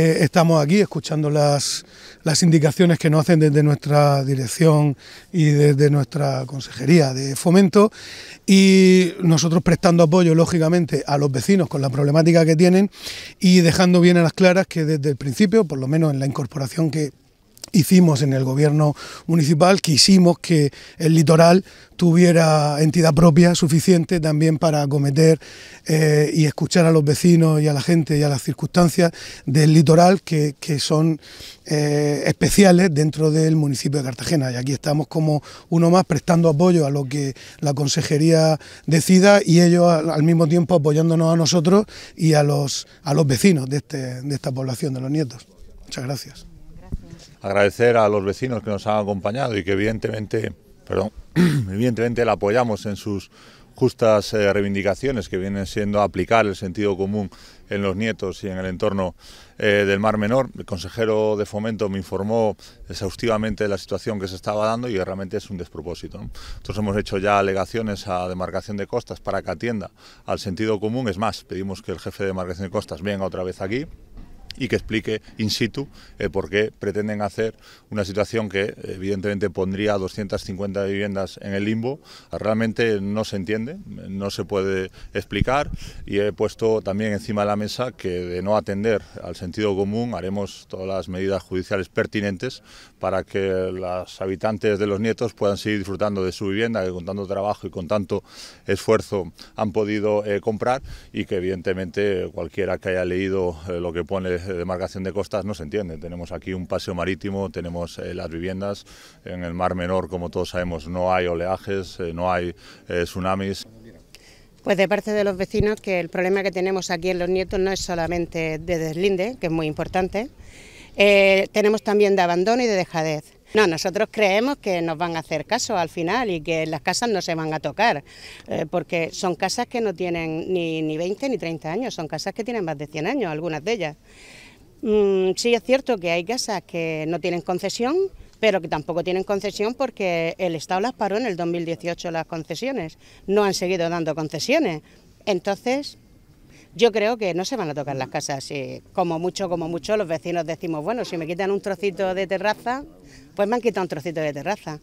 Eh, estamos aquí escuchando las, las, indicaciones que nos hacen desde nuestra dirección y desde nuestra consejería de fomento y nosotros prestando apoyo lógicamente a los vecinos con la problemática que tienen y dejando bien a las claras que desde el principio, por lo menos en la incorporación que hicimos en el gobierno municipal, quisimos que el litoral tuviera entidad propia suficiente también para acometer eh, y escuchar a los vecinos y a la gente y a las circunstancias del litoral que, que son eh, especiales dentro del municipio de Cartagena. Y aquí estamos como uno más prestando apoyo a lo que la consejería decida y ellos al mismo tiempo apoyándonos a nosotros y a los, a los vecinos de, este, de esta población, de los nietos. Muchas gracias. Agradecer a los vecinos que nos han acompañado y que evidentemente, perdón, evidentemente la apoyamos en sus justas eh, reivindicaciones que vienen siendo aplicar el sentido común en los nietos y en el entorno eh, del Mar Menor. El consejero de Fomento me informó exhaustivamente de la situación que se estaba dando y realmente es un despropósito. Nosotros hemos hecho ya alegaciones a demarcación de costas para que atienda al sentido común. Es más, pedimos que el jefe de demarcación de costas venga otra vez aquí y que explique in situ eh, por qué pretenden hacer una situación que evidentemente pondría 250 viviendas en el limbo. Realmente no se entiende, no se puede explicar y he puesto también encima de la mesa que de no atender al sentido común haremos todas las medidas judiciales pertinentes para que las habitantes de los nietos puedan seguir disfrutando de su vivienda que con tanto trabajo y con tanto esfuerzo han podido eh, comprar y que evidentemente cualquiera que haya leído eh, lo que pone de demarcación de costas no se entiende. Tenemos aquí un paseo marítimo, tenemos eh, las viviendas. En el Mar Menor, como todos sabemos, no hay oleajes, eh, no hay eh, tsunamis. Pues de parte de los vecinos que el problema que tenemos aquí en Los Nietos no es solamente de deslinde, que es muy importante, tenemos también de abandono y de dejadez. No, nosotros creemos que nos van a hacer caso al final y que las casas no se van a tocar, eh, porque son casas que no tienen ni, ni 20 ni 30 años, son casas que tienen más de 100 años, algunas de ellas. Mm, sí es cierto que hay casas que no tienen concesión, pero que tampoco tienen concesión porque el Estado las paró en el 2018 las concesiones, no han seguido dando concesiones. Entonces, yo creo que no se van a tocar las casas, y como mucho, como mucho los vecinos decimos, bueno, si me quitan un trocito de terraza, pues me han quitado un trocito de terraza.